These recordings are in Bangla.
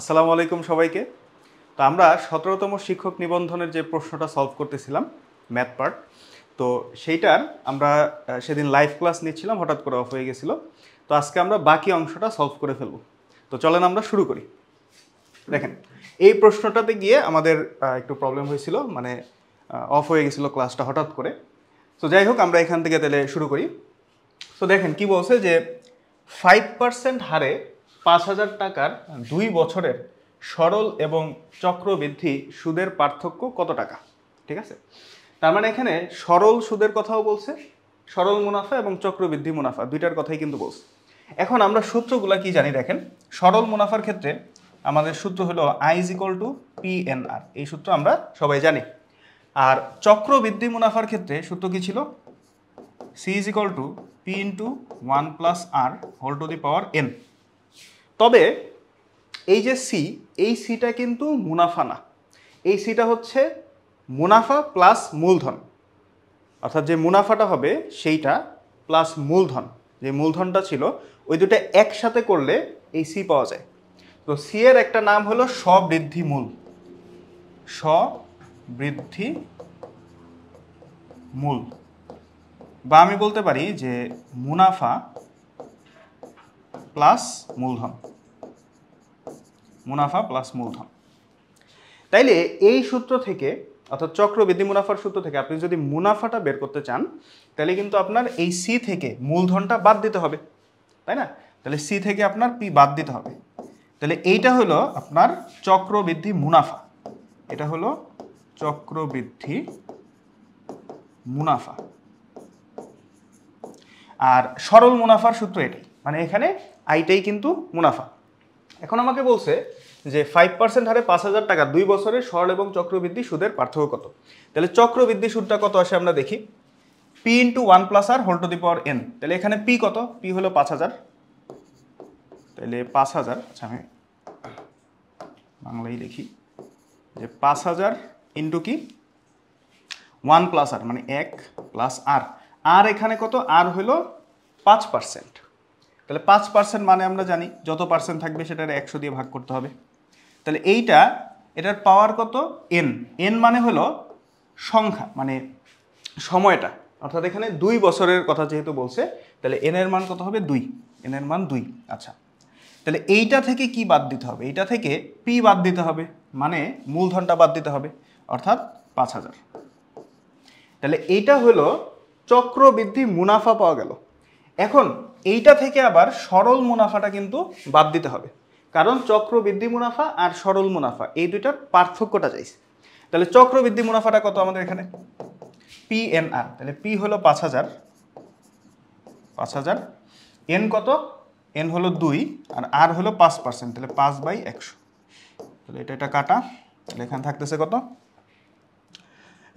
আসসালামু আলাইকুম সবাইকে তো আমরা সতেরোতম শিক্ষক নিবন্ধনের যে প্রশ্নটা সলভ করতেছিলাম ম্যাথ পার্ট তো সেইটার আমরা সেদিন লাইভ ক্লাস নিচ্ছিলাম হঠাৎ করে অফ হয়ে গেছিল তো আজকে আমরা বাকি অংশটা সলভ করে ফেলব তো চলেন আমরা শুরু করি দেখেন এই প্রশ্নটাতে গিয়ে আমাদের একটু প্রবলেম হয়েছিল মানে অফ হয়ে গেছিলো ক্লাসটা হঠাৎ করে তো যাই হোক আমরা এখান থেকে তাহলে শুরু করি তো দেখেন কি বলছে যে ফাইভ পার্সেন্ট হারে পাঁচ হাজার টাকার দুই বছরের সরল এবং চক্রবৃদ্ধি সুদের পার্থক্য কত টাকা ঠিক আছে তার মানে এখানে সরল সুদের কথাও বলছে সরল মুনাফা এবং চক্রবৃদ্ধি মুনাফা দুইটার কথাই কিন্তু বলছে এখন আমরা সূত্রগুলা কি জানি দেখেন সরল মুনাফার ক্ষেত্রে আমাদের সূত্র হলো I is equal to P N আর এই সূত্র আমরা সবাই জানি আর চক্রবৃদ্ধি মুনাফার ক্ষেত্রে সূত্র কি ছিল C is equal to P into one plus R whole to the power N তবে এই যে সি এই সিটা কিন্তু মুনাফা না এই সিটা হচ্ছে মুনাফা প্লাস মূলধন অর্থাৎ যে মুনাফাটা হবে সেইটা প্লাস মূলধন যে মূলধনটা ছিল ওই দুটো একসাথে করলে এই সি পাওয়া যায় তো সি এর একটা নাম হলো স্ববৃদ্ধি মূল স্ববৃদ্ধি মূল বা আমি বলতে পারি যে মুনাফা প্লাস মূলধন মুনাফা প্লাস মূলধন তাইলে এই সূত্র থেকে অর্থাৎ চক্রবৃদ্ধি মুনাফার সূত্র থেকে আপনি যদি মুনাফাটা বের করতে চান তাহলে কিন্তু আপনার এই সি থেকে মূলধনটা বাদ দিতে হবে তাই না তাহলে সি থেকে আপনার পি বাদ দিতে হবে তাহলে এইটা হলো আপনার চক্রবৃদ্ধি মুনাফা এটা হলো চক্রবৃদ্ধি মুনাফা আর সরল মুনাফার সূত্র এটাই মানে এখানে আইটাই কিন্তু মুনাফা এখন আমাকে বলছে যে ফাইভ পার্সেন্ট হারে পাঁচ হাজার টাকা দুই বছরে সরল এবং চক্রবৃদ্ধি সুদের পার্থক্য কত তাহলে চক্রবৃদ্ধি সুদটা কত আসে আমরা দেখি P into one plus R whole to the power N তাহলে এখানে পি কত পি হলো পাঁচ হাজার তাহলে পাঁচ হাজার আচ্ছা আমি বাংলায় লিখি যে পাঁচ হাজার ইন্টু কি ওয়ান প্লাস আর মানে এক প্লাস আর আর এখানে কত আর হলো পাঁচ পার্সেন্ট তাহলে পাঁচ পার্সেন্ট মানে আমরা জানি যত পার্সেন্ট থাকবে সেটার একশো দিয়ে ভাগ করতে হবে তাহলে এইটা এটার পাওয়ার কত এন এন মানে হলো সংখ্যা মানে সময়টা অর্থাৎ এখানে দুই বছরের কথা যেহেতু বলছে তাহলে এন এর মান কত হবে দুই এন এর মান দুই আচ্ছা তাহলে এইটা থেকে কি বাদ দিতে হবে এইটা থেকে পি বাদ দিতে হবে মানে মূলধনটা বাদ দিতে হবে অর্থাৎ পাঁচ হাজার তাহলে এইটা হলো চক্রবৃদ্ধি মুনাফা পাওয়া গেল এখন এইটা থেকে আবার সরল মুনাফাটা কিন্তু বাদ দিতে হবে কারণ চক্রবৃদ্ধি মুনাফা আর সরল মুনাফা এই দুইটার পার্থক্যটা চাইছে তাহলে চক্রবৃদ্ধি মুনাফাটা কত আমাদের এখানে পি এন আর তাহলে পি হলো পাঁচ হাজার পাঁচ হাজার এন কত এন হলো দুই আর আর হলো পাঁচ পার্সেন্ট তাহলে পাঁচ বাই একশো তাহলে এটা এটা কাটা তাহলে এখানে থাকতেছে কত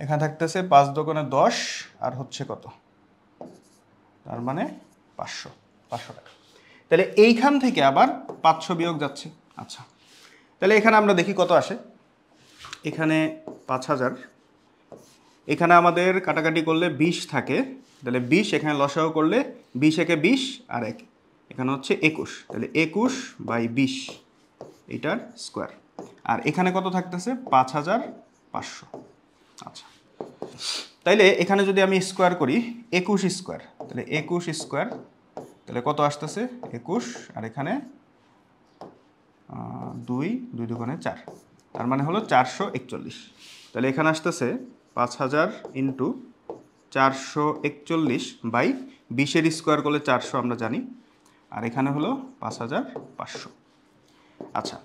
এখানে থাকতেছে পাঁচ দোকানে দশ আর হচ্ছে কত তার মানে পাঁচশো পাঁচশো টাকা তাহলে এইখান থেকে আবার পাঁচশো বিয়োগ যাচ্ছে আচ্ছা তাহলে এখানে আমরা দেখি কত আসে এখানে পাঁচ হাজার এখানে আমাদের কাটাকাটি করলে বিশ থাকে তাহলে বিশ এখানে লসাও করলে বিশ একে বিশ আর এক এখানে হচ্ছে একুশ তাহলে একুশ বাই বিশ এইটার স্কোয়ার আর এখানে কত থাকতেছে পাঁচ হাজার পাঁচশো আচ্ছা তাইলে এখানে যদি আমি স্কোয়ার করি একুশ স্কোয়ার তাহলে একুশ স্কোয়ার তাহলে কত আসতেছে একুশ আর এখানে দুই দুই দোকানে চার তার মানে হলো চারশো একচল্লিশ তাহলে এখানে আসতেছে পাঁচ হাজার ইন্টু চারশো একচল্লিশ বাই বিশের স্কোয়ার করলে চারশো আমরা জানি আর এখানে হলো পাঁচ হাজার পাঁচশো আচ্ছা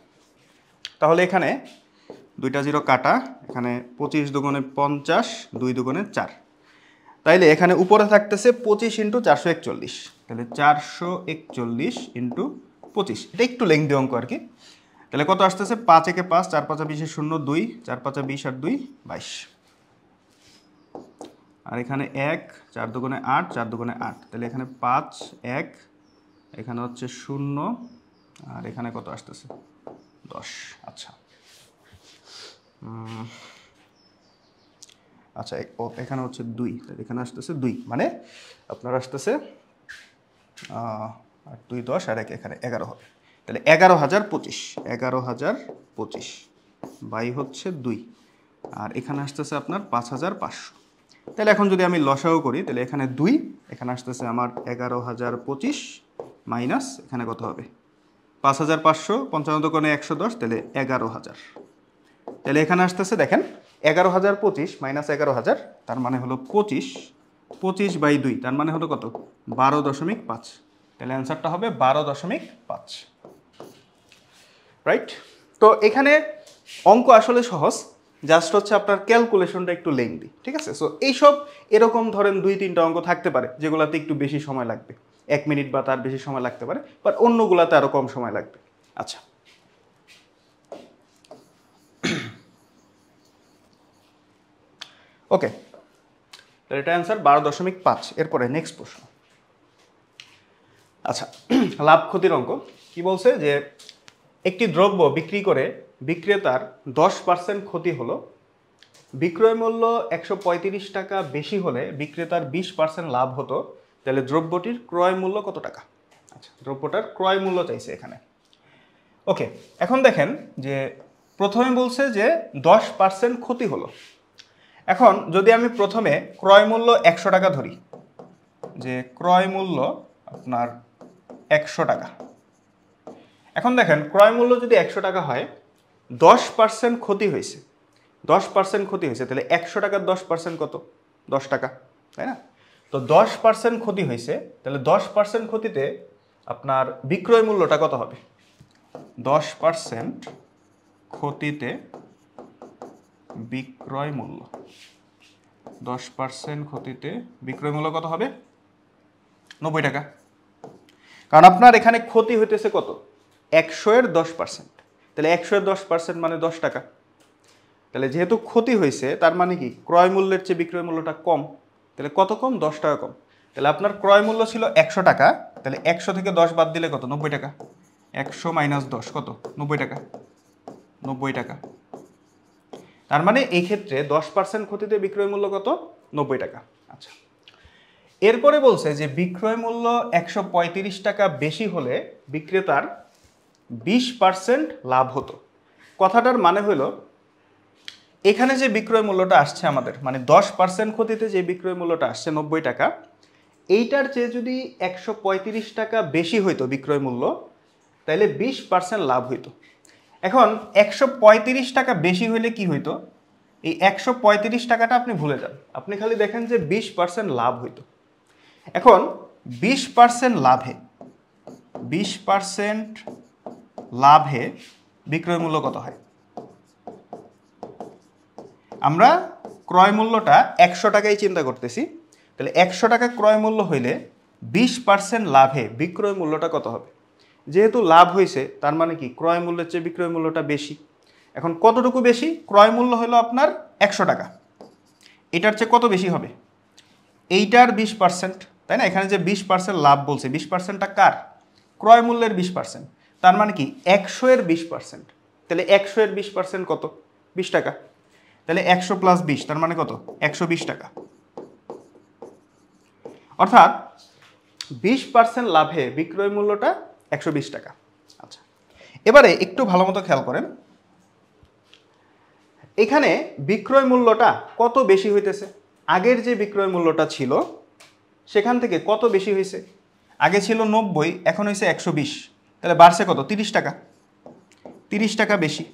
তাহলে এখানে দুইটা জিরো কাটা এখানে পঁচিশ দুগুণে পঞ্চাশ দুই দুগুণে চার তাইলে এখানে উপরে থাকতেছে পঁচিশ ইন্টু চারশো একচল্লিশ তাহলে চারশো একচল্লিশ ইন্টু পঁচিশ এটা একটু লেংদি অঙ্ক আর কি তাহলে কত আসতেছে পাঁচ একে পাঁচ চার পাঁচা বিশে শূন্য দুই চার পাঁচা বিশ আর দুই বাইশ আর এখানে এক চার দুগুণে আট চার দুগুণে আট তাহলে এখানে পাঁচ এক এখানে হচ্ছে শূন্য আর এখানে কত আসতেছে দশ আচ্ছা আচ্ছা এখানে হচ্ছে দুই এখানে আসতেছে দুই মানে আপনার আসতেছে দুই দশ আর এক এখানে এগারো হবে তাহলে এগারো হাজার পঁচিশ এগারো হাজার পঁচিশ বাই হচ্ছে দুই আর এখানে আসতেছে আপনার পাঁচ হাজার পাঁচশো তাহলে এখন যদি আমি লসাও করি তাহলে এখানে দুই এখানে আসতেছে আমার এগারো হাজার পঁচিশ মাইনাস এখানে কত হবে পাঁচ হাজার পাঁচশো পঞ্চান্ন কোণে একশো দশ তাহলে এগারো হাজার তাহলে এখানে আসতেছে দেখেন এগারো হাজার পঁচিশ মাইনাস এগারো হাজার তার মানে হলো পঁচিশ পঁচিশ বাই দুই তার মানে হলো কত বারো দশমিক পাঁচ তাহলে অ্যান্সারটা হবে বারো দশমিক পাঁচ রাইট তো এখানে অঙ্ক আসলে সহজ জাস্ট হচ্ছে আপনার ক্যালকুলেশনটা একটু লেংদি ঠিক আছে সো এইসব এরকম ধরেন দুই তিনটা অঙ্ক থাকতে পারে যেগুলাতে একটু বেশি সময় লাগবে এক মিনিট বা তার বেশি সময় লাগতে পারে বাট অন্যগুলাতে আরও কম সময় লাগবে আচ্ছা ওকে তাহলে এটা অ্যান্সার বারো দশমিক পাঁচ এরপরে নেক্সট প্রশ্ন আচ্ছা লাভ ক্ষতির অঙ্ক কি বলছে যে একটি দ্রব্য বিক্রি করে বিক্রেতার দশ পার্সেন্ট ক্ষতি হলো বিক্রয় মূল্য একশো টাকা বেশি হলে বিক্রেতার বিশ পার্সেন্ট লাভ হতো তাহলে দ্রব্যটির ক্রয় মূল্য কত টাকা আচ্ছা দ্রব্যটার ক্রয় মূল্য চাইছে এখানে ওকে এখন দেখেন যে প্রথমে বলছে যে দশ পার্সেন্ট ক্ষতি হলো এখন যদি আমি প্রথমে ক্রয় মূল্য একশো টাকা ধরি যে ক্রয় মূল্য আপনার একশো টাকা এখন দেখেন ক্রয় মূল্য যদি একশো টাকা হয় দশ পার্সেন্ট ক্ষতি হয়েছে দশ পার্সেন্ট ক্ষতি হয়েছে তাহলে একশো টাকার দশ পার্সেন্ট কত দশ টাকা তাই না তো দশ পার্সেন্ট ক্ষতি হয়েছে তাহলে দশ পার্সেন্ট ক্ষতিতে আপনার বিক্রয় মূল্যটা কত হবে দশ পার্সেন্ট ক্ষতিতে বিক্রয় মূল্য দশ পার্সেন্ট ক্ষতিতে বিক্রয় মূল্য কত হবে নব্বই টাকা কারণ আপনার এখানে ক্ষতি হইতেছে কত একশো এর দশ পার্সেন্ট তাহলে একশো এর দশ পার্সেন্ট মানে দশ টাকা তাহলে যেহেতু ক্ষতি হয়েছে তার মানে কি ক্রয় মূল্যের চেয়ে বিক্রয় মূল্যটা কম তাহলে কত কম দশ টাকা কম তাহলে আপনার ক্রয় মূল্য ছিল একশো টাকা তাহলে একশো থেকে দশ বাদ দিলে কত নব্বই টাকা একশো মাইনাস দশ কত নব্বই টাকা নব্বই টাকা তার মানে এই ক্ষেত্রে দশ পার্সেন্ট ক্ষতিতে বিক্রয় মূল্য কত নব্বই টাকা আচ্ছা এরপরে বলছে যে বিক্রয় মূল্য একশো টাকা বেশি হলে বিক্রেতার বিশ পার্সেন্ট লাভ হতো কথাটার মানে হলো এখানে যে বিক্রয় মূল্যটা আসছে আমাদের মানে দশ পার্সেন্ট ক্ষতিতে যে বিক্রয় মূল্যটা আসছে নব্বই টাকা এইটার চেয়ে যদি একশো টাকা বেশি হইতো বিক্রয় মূল্য তাহলে বিশ পার্সেন্ট লাভ হইতো এখন একশো টাকা বেশি হইলে কি হইতো এই একশো টাকাটা আপনি ভুলে যান আপনি খালি দেখেন যে বিশ পার্সেন্ট লাভ হইতো এখন বিশ পার্সেন্ট লাভে বিশ পার্সেন্ট লাভে বিক্রয় মূল্য কত হয় আমরা ক্রয় মূল্যটা একশো টাকাই চিন্তা করতেছি তাহলে একশো টাকা ক্রয় মূল্য হইলে বিশ পার্সেন্ট লাভে বিক্রয় মূল্যটা কত হবে যেহেতু লাভ হয়েছে তার মানে কি ক্রয় মূল্যের চেয়ে বিক্রয় মূল্যটা বেশি এখন কতটুকু বেশি ক্রয় মূল্য হলো আপনার একশো টাকা এটার চেয়ে কত বেশি হবে এইটার বিশ পার্সেন্ট তাই না এখানে যে বিশ পার্সেন্ট লাভ বলছে বিশ পার্সেন্টটা কার ক্রয় মূল্যের বিশ পার্সেন্ট তার মানে কি একশো এর বিশ পার্সেন্ট তাহলে একশো এর বিশ পার্সেন্ট কত বিশ টাকা তাহলে একশো প্লাস বিশ তার মানে কত একশো বিশ টাকা অর্থাৎ বিশ পার্সেন্ট লাভে বিক্রয় মূল্যটা একশো টাকা আচ্ছা এবারে একটু ভালো মতো খেয়াল করেন এখানে বিক্রয় মূল্যটা কত বেশি হইতেছে আগের যে বিক্রয় মূল্যটা ছিল সেখান থেকে কত বেশি হয়েছে আগে ছিল নব্বই এখন হয়েছে একশো বিশ তাহলে বাড়ছে কত তিরিশ টাকা তিরিশ টাকা বেশি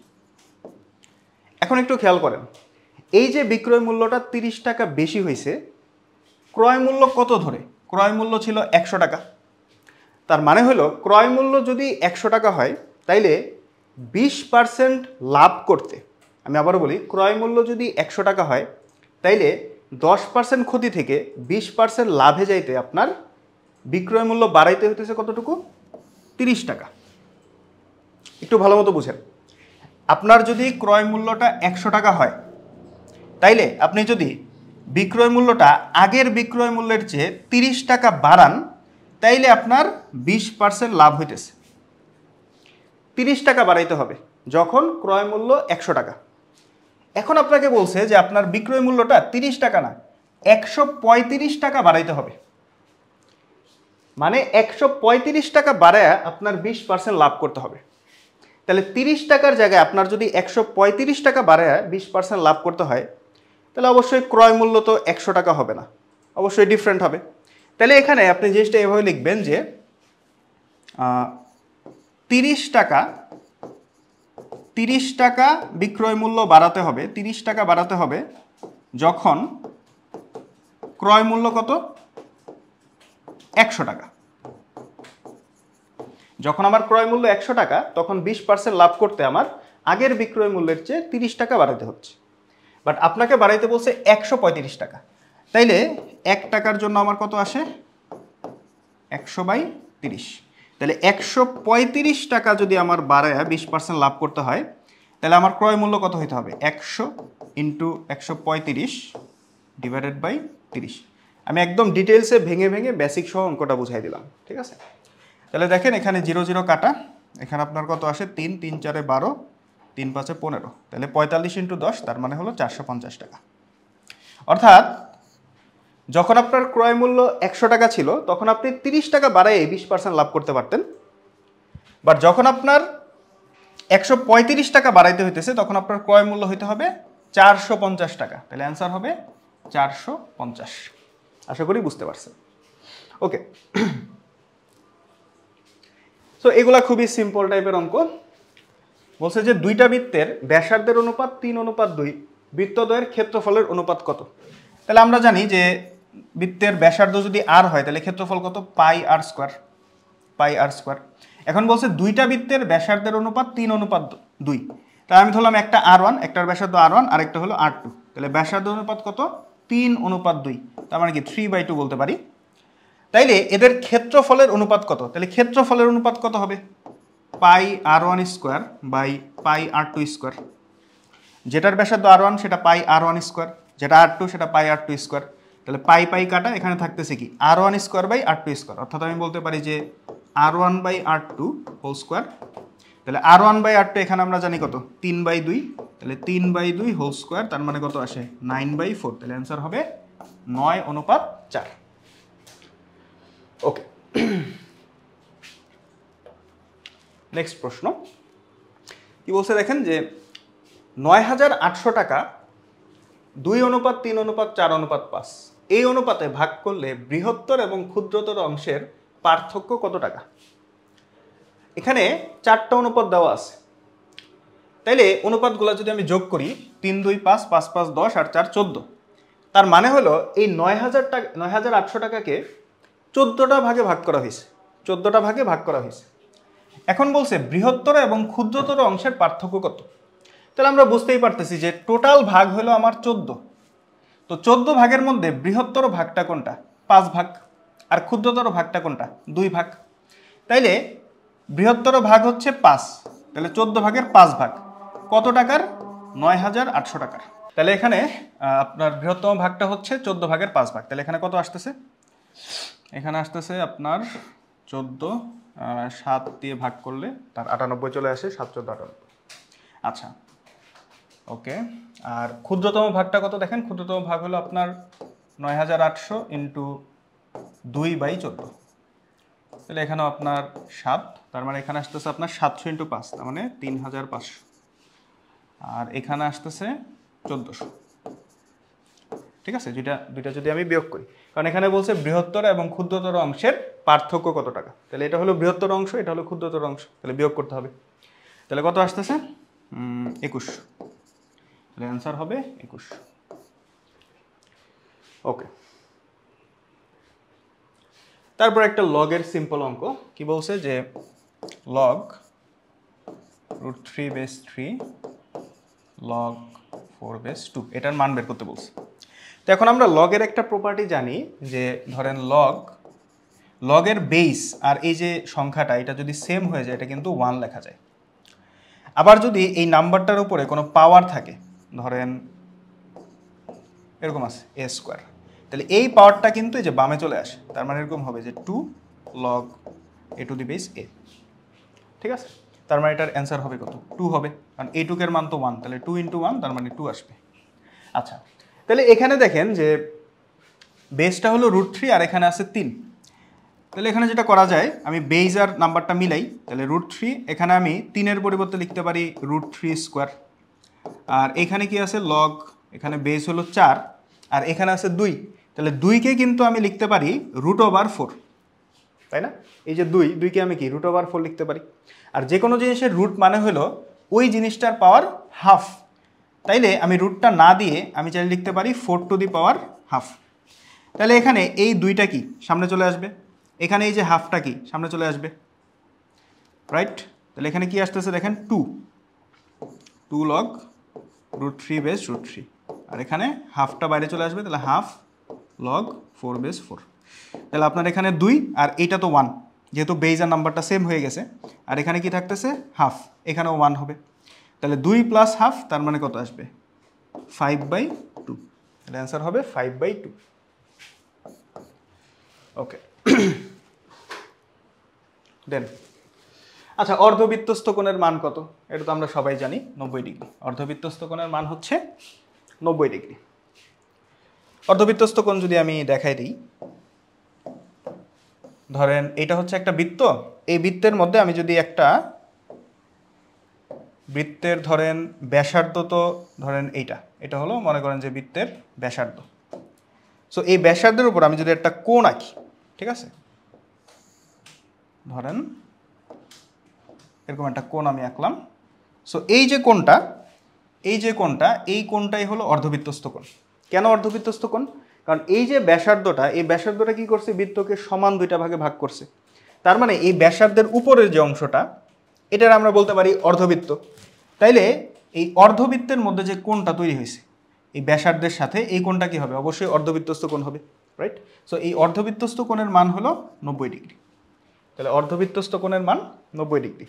এখন একটু খেয়াল করেন এই যে বিক্রয় মূল্যটা তিরিশ টাকা বেশি হয়েছে ক্রয় মূল্য কত ধরে ক্রয় মূল্য ছিল একশো টাকা তার মানে হলো ক্রয় মূল্য যদি একশো টাকা হয় তাইলে বিশ পার্সেন্ট লাভ করতে আমি আবারও বলি ক্রয় মূল্য যদি একশো টাকা হয় তাইলে দশ পার্সেন্ট ক্ষতি থেকে বিশ পার্সেন্ট লাভে যাইতে আপনার বিক্রয় মূল্য বাড়াইতে হতেছে কতটুকু তিরিশ টাকা একটু ভালো মতো বুঝেন আপনার যদি ক্রয় মূল্যটা একশো টাকা হয় তাইলে আপনি যদি বিক্রয় মূল্যটা আগের বিক্রয় মূল্যের চেয়ে তিরিশ টাকা বাড়ান তাইলে আপনার বিশ পার্সেন্ট লাভ হইতেছে তিরিশ টাকা বাড়াইতে হবে যখন ক্রয় মূল্য একশো টাকা এখন আপনাকে বলছে যে আপনার বিক্রয় মূল্যটা তিরিশ টাকা না একশো পঁয়ত্রিশ টাকা বাড়াইতে হবে মানে একশো পঁয়ত্রিশ টাকা বাড়ায় আপনার বিশ পার্সেন্ট লাভ করতে হবে তাহলে তিরিশ টাকার জায়গায় আপনার যদি একশো পঁয়ত্রিশ টাকা বাড়ায় বিশ পার্সেন্ট লাভ করতে হয় তাহলে অবশ্যই ক্রয় মূল্য তো একশো টাকা হবে না অবশ্যই ডিফারেন্ট হবে তাহলে এখানে আপনি জিনিসটা এভাবে লিখবেন যে তিরিশ টাকা তিরিশ টাকা বিক্রয় মূল্য বাড়াতে হবে তিরিশ টাকা বাড়াতে হবে যখন ক্রয় মূল্য কত একশো টাকা যখন আমার ক্রয় মূল্য একশো টাকা তখন বিশ পার্সেন্ট লাভ করতে আমার আগের বিক্রয় মূল্যের চেয়ে তিরিশ টাকা বাড়াতে হচ্ছে বাট আপনাকে বাড়াইতে বলছে একশো টাকা তাইলে এক টাকার জন্য আমার কত আসে একশো বাই তিরিশ তাহলে একশো পঁয়ত্রিশ টাকা যদি আমার বাড়ায় বিশ পার্সেন্ট লাভ করতে হয় তাহলে আমার ক্রয় মূল্য কত হইতে হবে একশো ইন্টু একশো পঁয়ত্রিশ ডিভাইডেড বাই তিরিশ আমি একদম ডিটেলসে ভেঙে ভেঙে বেসিক সহ অঙ্কটা বুঝাই দিলাম ঠিক আছে তাহলে দেখেন এখানে জিরো জিরো কাটা এখানে আপনার কত আসে তিন তিন চারে বারো তিন পাঁচে পনেরো তাহলে পঁয়তাল্লিশ ইন্টু দশ তার মানে হলো চারশো পঞ্চাশ টাকা অর্থাৎ যখন আপনার ক্রয় মূল্য একশো টাকা ছিল তখন আপনি তিরিশ টাকা বাড়ায় বিশ পার্সেন্ট লাভ করতে পারতেন বাট যখন আপনার একশো পঁয়ত্রিশ টাকা বাড়াইতে হইতেছে তখন আপনার ক্রয় মূল্য হইতে হবে চারশো পঞ্চাশ টাকা তাহলে অ্যান্সার হবে চারশো পঞ্চাশ আশা করি বুঝতে পারছেন ওকে সো এগুলা খুবই সিম্পল টাইপের অঙ্ক বলছে যে দুইটা বৃত্তের ব্যাসার্ধের অনুপাত তিন অনুপাত দুই বৃত্তদ্বয়ের ক্ষেত্রফলের অনুপাত কত তাহলে আমরা জানি যে বৃত্তের ব্যাসার্ধ যদি আর হয় তাহলে ক্ষেত্রফল কত পাই আর স্কোয়ার পাই আর স্কোয়ার এখন বলছে দুইটা বৃত্তের ব্যাসার্ধের অনুপাত তিন অনুপাত দুই তাই আমি ধরলাম একটা আর ওয়ান একটার ব্যাসার্ধ আর ওয়ান আর একটা হলো আর টু তাহলে ব্যাসার্ধ অনুপাত কত তিন অনুপাত দুই তার মানে কি থ্রি বাই টু বলতে পারি তাইলে এদের ক্ষেত্রফলের অনুপাত কত তাহলে ক্ষেত্রফলের অনুপাত কত হবে pi R one square by pi R two square যেটার ব্যাসার্ধ আর ওয়ান সেটা পাই আর ওয়ান স্কোয়ার যেটা আর টু সেটা পাই আর টু স্কোয়ার তাহলে পাই পাই কাটা এখানে থাকতেছে কি R one square by R two square অর্থাৎ আমি বলতে পারি যে R one by R two whole square তাহলে R one by R two এখানে আমরা জানি কত তিন বাই দুই তাহলে তিন বাই দুই হোল স্কোয়ার তার মানে কত আসে নাইন বাই ফোর তাহলে অ্যান্সার হবে নয় অনুপাত চার ওকে নেক্সট প্রশ্ন কি বলছে দেখেন যে নয় হাজার আটশো টাকা দুই অনুপাত তিন অনুপাত চার অনুপাত পাঁচ এই অনুপাতে ভাগ করলে বৃহত্তর এবং ক্ষুদ্রতর অংশের পার্থক্য কত টাকা এখানে চারটা অনুপাত দেওয়া আছে তাইলে অনুপাতগুলো যদি আমি যোগ করি তিন দুই পাঁচ পাঁচ পাঁচ দশ আর চার চোদ্দ তার মানে হলো এই নয় হাজার টাকা নয় হাজার আটশো টাকাকে চোদ্দোটা ভাগে ভাগ করা হয়েছে চোদ্দোটা ভাগে ভাগ করা হয়েছে এখন বলছে বৃহত্তর এবং ক্ষুদ্রতর অংশের পার্থক্য কত তাহলে আমরা বুঝতেই পারতেছি যে টোটাল ভাগ হলো আমার চোদ্দো তো চোদ্দ ভাগের মধ্যে বৃহত্তর ভাগটা কোনটা পাঁচ ভাগ আর ক্ষুদ্রতর ভাগটা কোনটা দুই ভাগ তাইলে বৃহত্তর ভাগ হচ্ছে পাঁচ তাহলে চোদ্দ ভাগের পাঁচ ভাগ কত টাকার নয় হাজার আটশো টাকার তাহলে এখানে আপনার বৃহত্তম ভাগটা হচ্ছে চোদ্দ ভাগের পাঁচ ভাগ তাহলে এখানে কত আসতেছে এখানে আসতেছে আপনার চোদ্দ সাত দিয়ে ভাগ করলে তার আটানব্বই চলে আসে সাত চোদ্দ আটানব্বই আচ্ছা ওকে আর ক্ষুদ্রতম ভাগটা কত দেখেন ক্ষুদ্রতম ভাগ হলো আপনার নয় হাজার আটশো ইন্টু দুই বাই চোদ্দো তাহলে এখানেও আপনার সাত তার মানে এখানে আসতেছে আপনার সাতশো ইন্টু পাঁচ তার মানে তিন হাজার পাঁচশো আর এখানে আসতেছে চোদ্দোশো ঠিক আছে দুইটা দুইটা যদি আমি বিয়োগ করি কারণ এখানে বলছে বৃহত্তর এবং ক্ষুদ্রতর অংশের পার্থক্য কত টাকা তাহলে এটা হলো বৃহত্তর অংশ এটা হলো ক্ষুদ্রতর অংশ তাহলে বিয়োগ করতে হবে তাহলে কত আসতেছে একুশশো তাহলে অ্যান্সার হবে একুশ ওকে তারপর একটা লগের সিম্পল অঙ্ক কি বলছে যে log root three base three log four base two এটার মান বের করতে বলছে তো এখন আমরা লগের একটা প্রপার্টি জানি যে ধরেন লগ লগের বেস আর এই যে সংখ্যাটা এটা যদি সেম হয়ে যায় এটা কিন্তু ওয়ান লেখা যায় আবার যদি এই নাম্বারটার উপরে কোনো পাওয়ার থাকে ধরেন এরকম আছে এ স্কোয়ার তাহলে এই পাওয়ারটা কিন্তু এই যে বামে চলে আসে তার মানে এরকম হবে যে two log a to the base a ঠিক আছে তার মানে এটার অ্যান্সার হবে কত টু হবে কারণ এ টুকের মান তো ওয়ান তাহলে টু ইন্টু ওয়ান তার মানে টু আসবে আচ্ছা তাহলে এখানে দেখেন যে বেসটা হলো রুট থ্রি আর এখানে আছে তিন তাহলে এখানে যেটা করা যায় আমি বেইজ আর নাম্বারটা মিলাই তাহলে রুট থ্রি এখানে আমি তিনের পরিবর্তে লিখতে পারি রুট থ্রি স্কোয়ার আর এখানে কি আছে লগ এখানে বেস হলো চার আর এখানে আছে দুই তাহলে দুইকে কিন্তু আমি লিখতে পারি রুট ওভার ফোর তাই না এই যে দুই দুইকে আমি কি রুট ওভার ফোর লিখতে পারি আর যে কোনো জিনিসের রুট মানে হলো ওই জিনিসটার পাওয়ার হাফ তাইলে আমি রুটটা না দিয়ে আমি চাইলে লিখতে পারি four to the power half তাহলে এখানে এই দুইটা কি সামনে চলে আসবে এখানে এই যে হাফটা কি সামনে চলে আসবে রাইট তাহলে এখানে কি আসতেছে দেখেন two two log root three base root three আর এখানে হাফটা বাইরে চলে আসবে তাহলে half log four base four তাহলে আপনার এখানে দুই আর এইটা তো ওয়ান যেহেতু বেজ আর নাম্বারটা সেম হয়ে গেছে আর এখানে কি থাকতেছে হাফ এখানেও ওয়ান হবে তাহলে দুই প্লাস হাফ তার মানে কত আসবে ফাইভ বাই টু তাহলে অ্যান্সার হবে five by two okay then আচ্ছা অর্ধবৃত্তস্থ কোণের মান কত এটা তো আমরা সবাই জানি নব্বই ডিগ্রি অর্ধবৃত্তস্থ কোণের মান হচ্ছে নব্বই ডিগ্রি অর্ধবৃত্তস্থ কোণ যদি আমি দেখাই দিই ধরেন এটা হচ্ছে একটা বৃত্ত এই বৃত্তের মধ্যে আমি যদি একটা বৃত্তের ধরেন ব্যাসার্ধ তো ধরেন এইটা এটা হলো মনে করেন যে বৃত্তের ব্যাসার্ধ সো এই ব্যাসার্ধের উপর আমি যদি একটা কোণ আঁকি ঠিক আছে ধরেন এরকম একটা কোণ আমি আঁকলাম সো এই যে কোণটা এই যে কোণটা এই কোণটাই হলো অর্ধবৃত্তস্থ কোণ কেন অর্ধবৃত্তস্থ কোণ কারণ এই যে ব্যাসার্ধটা এই ব্যাসার্ধটা কি করছে বৃত্তকে সমান দুইটা ভাগে ভাগ করছে তার মানে এই ব্যাসার্ধের উপরের যে অংশটা এটার আমরা বলতে পারি অর্ধবৃত্ত তাইলে এই অর্ধবৃত্তের মধ্যে যে কোণটা তৈরি হয়েছে এই ব্যাসার্ধের সাথে এই কোণটা কী হবে অবশ্যই অর্ধবৃত্তস্থ কোণ হবে রাইট সো এই অর্ধবৃত্তস্থ কোণের মান হলো নব্বই ডিগ্রি তাহলে অর্ধবৃত্তস্থ কোণের মান নব্বই ডিগ্রি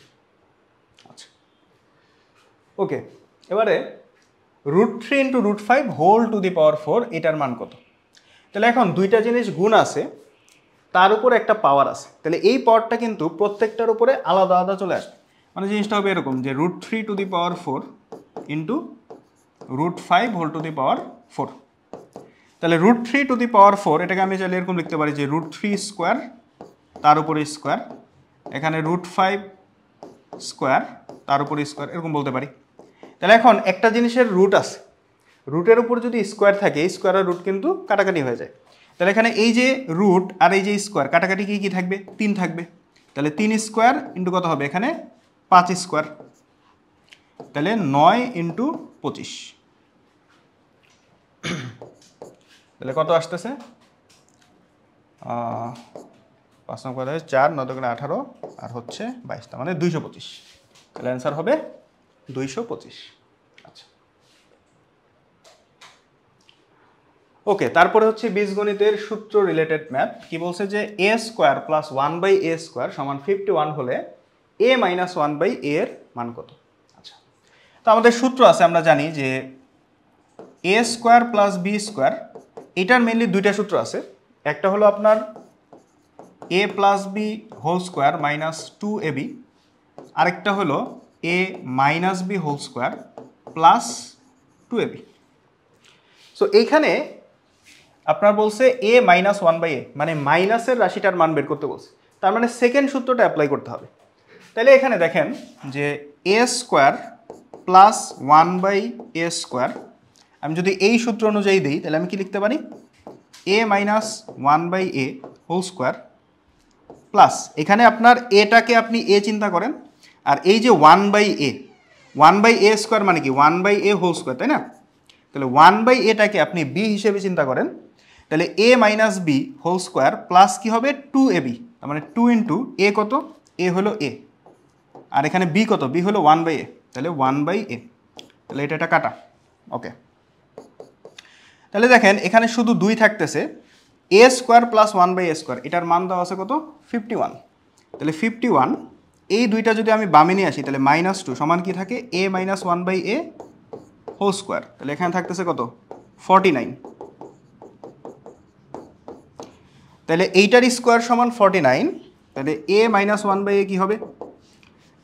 ওকে এবারে root three into root five whole to the power four এটার মান কত তাহলে এখন দুইটা জিনিস গুণ আছে তার উপর একটা পাওয়ার আছে তাহলে এই পাওয়ারটা কিন্তু প্রত্যেকটার উপরে আলাদা আলাদা চলে আসবে মানে জিনিসটা হবে এরকম যে root three to the power four into root five whole to the power four তাহলে root three to the power four এটাকে আমি চাইলে এরকম লিখতে পারি যে রুট থ্রি স্কোয়ার তার উপরে স্কোয়ার এখানে রুট ফাইভ স্কোয়ার তার উপরে স্কোয়ার এরকম বলতে পারি তাহলে এখন একটা জিনিসের রুট আছে রুটের উপর যদি স্কোয়ার থাকে এই স্কোয়ারের রুট কিন্তু কাটাকাটি হয়ে যায় তাহলে এখানে এই যে রুট আর এই যে স্কোয়ার কাটাকাটি কী কী থাকবে তিন থাকবে তাহলে তিন স্কোয়ার ইন্টু কত হবে এখানে পাঁচ স্কোয়ার তাহলে নয় ইন্টু পঁচিশ তাহলে কত আসতেছে পাঁচ নম্বর চার নয় দোকানে আঠারো আর হচ্ছে বাইশটা মানে দুইশো পঁচিশ তাহলে অ্যান্সার হবে দুইশো পঁচিশ আচ্ছা ওকে তারপরে হচ্ছে বীজগণিতের সূত্র রিলেটেড ম্যাপ কি বলছে যে a square plus one by a square সমান ফিফটি ওয়ান হলে a minus one by a এর মান কত আচ্ছা তো আমাদের সূত্র আছে আমরা জানি যে a square plus b square এটার মেনলি দুইটা সূত্র আছে একটা হলো আপনার a plus b whole square minus two a b আরেকটা হলো a minus b whole square plus two a b so এইখানে আপনার বলছে a minus one by a মানে মাইনাসের রাশিটার মান বের করতে বলছে তার মানে সেকেন্ড সূত্রটা অ্যাপ্লাই করতে হবে তাহলে এখানে দেখেন যে a square plus one by a square আমি যদি এই সূত্র অনুযায়ী দিই তাহলে আমি কি লিখতে পারি a minus one by a whole square plus এখানে আপনার এটাকে আপনি এ চিন্তা করেন আর এই যে one by a one by a square মানে কি one by a whole square তাই না তাহলে ওয়ান বাই এটাকে আপনি বি হিসেবে চিন্তা করেন তাহলে a minus b whole square plus কী হবে টু এ বি তার মানে টু ইন্টু এ কত এ হলো এ আর এখানে বি কত বি হলো ওয়ান বাই এ তাহলে ওয়ান বাই এ তাহলে এটা একটা কাটা ওকে তাহলে দেখেন এখানে শুধু দুই থাকতেছে a square plus one by a square এটার মান দেওয়া আছে কত ফিফটি ওয়ান তাহলে ফিফটি ওয়ান এই দুইটা যদি আমি বামে নিয়ে আসি তাহলে মাইনাস টু সমান কি থাকে a minus one by a whole square তাহলে এখানে থাকতেছে কত ফর্টি নাইন তাহলে এইটার স্কোয়ার সমান ফর্টি নাইন তাহলে a minus one by a কী হবে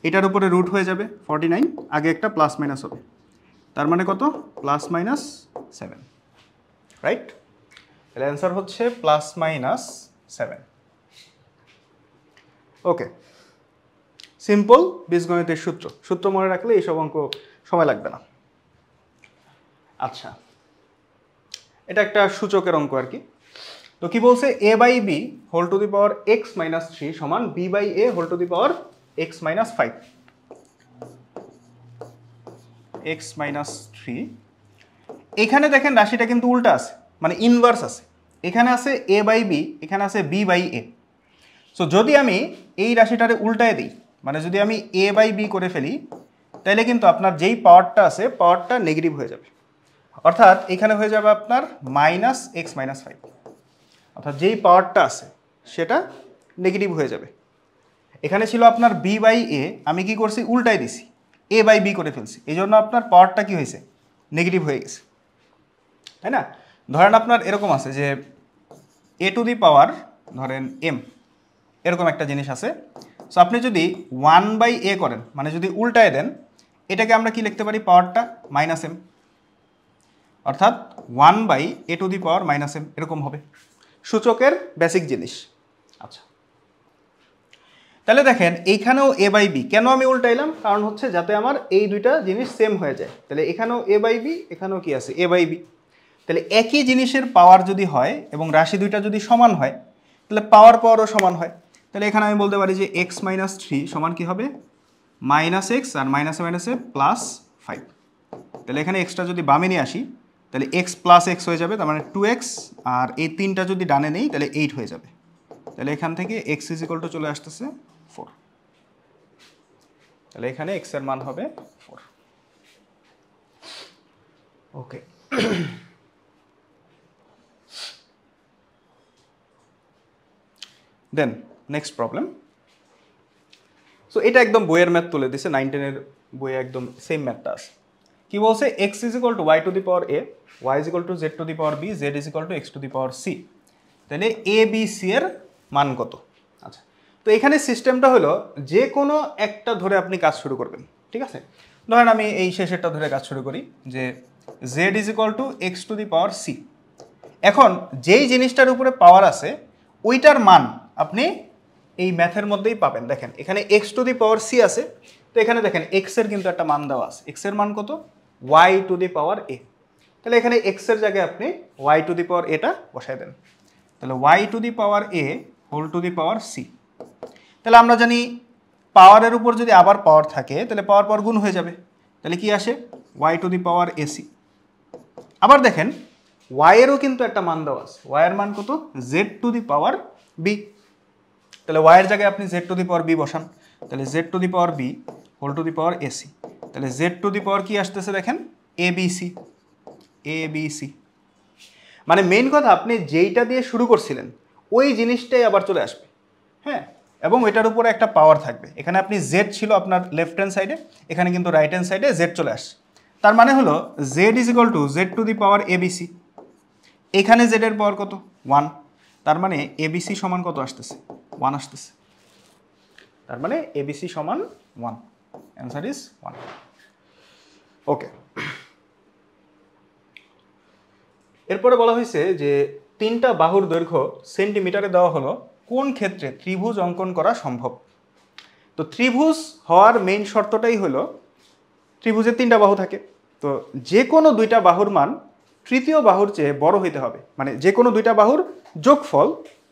এটার উপরে রুট হয়ে যাবে ফর্টি নাইন আগে একটা প্লাস মাইনাস হবে তার মানে কত প্লাস মাইনাস সেভেন রাইট তাহলে অ্যান্সার হচ্ছে plus minus seven okay simple বীজগণিতের সূত্র সূত্র মনে রাখলে এইসব অঙ্ক সময় লাগবে না আচ্ছা এটা একটা সূচকের অঙ্ক আর কি তো কি বলছে a by b whole to the power x minus three সমান b by a whole to the power x minus five x minus three এখানে দেখেন রাশিটা কিন্তু উল্টা আছে মানে ইনভার্স আছে এখানে আছে এ বাই বি এখানে আছে বি বাই এ সো যদি আমি এই রাশিটারে উল্টায় দিই মানে যদি আমি এ বাই বি করে ফেলি তাহলে কিন্তু আপনার যেই পাওয়ারটা আছে পাওয়ারটা নেগেটিভ হয়ে যাবে অর্থাৎ এখানে হয়ে যাবে আপনার মাইনাস এক্স মাইনাস ফাইভ অর্থাৎ যেই পাওয়ারটা আছে সেটা নেগেটিভ হয়ে যাবে এখানে ছিল আপনার বি বাই এ আমি কি করছি উল্টাই দিছি এ বাই বি করে ফেলছি এই জন্য আপনার পাওয়ারটা কি হয়েছে নেগেটিভ হয়ে গেছে তাই না ধরেন আপনার এরকম আছে যে এ টু দি পাওয়ার ধরেন এম এরকম একটা জিনিস আছে সো আপনি যদি ওয়ান বাই এ করেন মানে যদি উল্টায় দেন এটাকে আমরা কি লিখতে পারি পাওয়ারটা মাইনাস এম অর্থাৎ one by a to the power minus m এরকম হবে সূচকের বেসিক জিনিস আচ্ছা তাহলে দেখেন এইখানেও এ বাই বি কেন আমি উল্টাইলাম কারণ হচ্ছে যাতে আমার এই দুইটা জিনিস সেম হয়ে যায় তাহলে এখানেও এ বাই বি এখানেও কি আছে এ বাই বি তাহলে একই জিনিসের পাওয়ার যদি হয় এবং রাশি দুইটা যদি সমান হয় তাহলে পাওয়ার পাওয়ারও সমান হয় তাহলে এখানে আমি বলতে পারি যে এক্স মাইনাস থ্রি সমান কী হবে মাইনাস এক্স আর মাইনাসে মাইনাসে প্লাস ফাইভ তাহলে এখানে এক্সটা যদি বামে নিয়ে আসি তাহলে এক্স প্লাস এক্স হয়ে যাবে তার মানে টু এক্স আর এই তিনটা যদি ডানে নেই তাহলে এইট হয়ে যাবে তাহলে এখান থেকে এক্স ইজ টু চলে আসতেছে ফোর তাহলে এখানে এক্সের মান হবে four okay then next problem so এটা একদম বইয়ের ম্যাথ তুলে দিছে নাইন টেনের বইয়ে একদম সেম ম্যাথটা আছে কি বলছে x is equal to y to the power a y is equal to z to the power b z is equal to x to the power c তাহলে এ বি সি এর মান কত আচ্ছা তো এখানে সিস্টেমটা হলো যে কোনো একটা ধরে আপনি কাজ শুরু করবেন ঠিক আছে ধরেন আমি এই শেষেরটা ধরে কাজ শুরু করি যে z is equal to x to the power c এখন যেই জিনিসটার উপরে পাওয়ার আছে ওইটার মান আপনি এই ম্যাথের মধ্যেই পাবেন দেখেন এখানে x to the power c আছে তো এখানে দেখেন এক্সের কিন্তু একটা মান দেওয়া আছে এক্সের মান কত ওয়াই টু দি পাওয়ার এ তাহলে এখানে এক্সের জায়গায় আপনি ওয়াই টু দি পাওয়ার এটা বসাই দেন তাহলে y to the power a whole to the power c তাহলে আমরা জানি পাওয়ারের উপর যদি আবার পাওয়ার থাকে তাহলে পাওয়ার পাওয়ার গুণ হয়ে যাবে তাহলে কি আসে y to the power a c আবার দেখেন ওয়াইয়েরও কিন্তু একটা মান দেওয়া আছে ওয়াইয়ের মান কত z to the power b তাহলে ওয়াইয়ের জায়গায় আপনি z to the power b বসান তাহলে z to the power b whole to the power a c তাহলে জেড টু দি পাওয়ার কি আসতেছে দেখেন a b c a b c মানে মেইন কথা আপনি যেইটা দিয়ে শুরু করছিলেন ওই জিনিসটাই আবার চলে আসবে হ্যাঁ এবং এটার উপরে একটা পাওয়ার থাকবে এখানে আপনি জেড ছিল আপনার লেফট হ্যান্ড সাইডে এখানে কিন্তু রাইট হ্যান্ড সাইডে জেড চলে আসছে তার মানে হলো z is equal to z to the power a b c এখানে জেডের পাওয়ার কত ওয়ান তার মানে এবিসি সমান কত আসতেছে ওয়ান আসতেছে তার মানে এবিসি সমান one answer is one okay এরপরে বলা হয়েছে যে তিনটা বাহুর দৈর্ঘ্য সেন্টিমিটারে দেওয়া হলো কোন ক্ষেত্রে ত্রিভুজ অঙ্কন করা সম্ভব তো ত্রিভুজ হওয়ার মেইন শর্তটাই হলো ত্রিভুজের তিনটা বাহু থাকে তো যে কোনো দুইটা বাহুর মান তৃতীয় বাহুর চেয়ে বড় হইতে হবে মানে যে কোনো দুইটা বাহুর যোগফল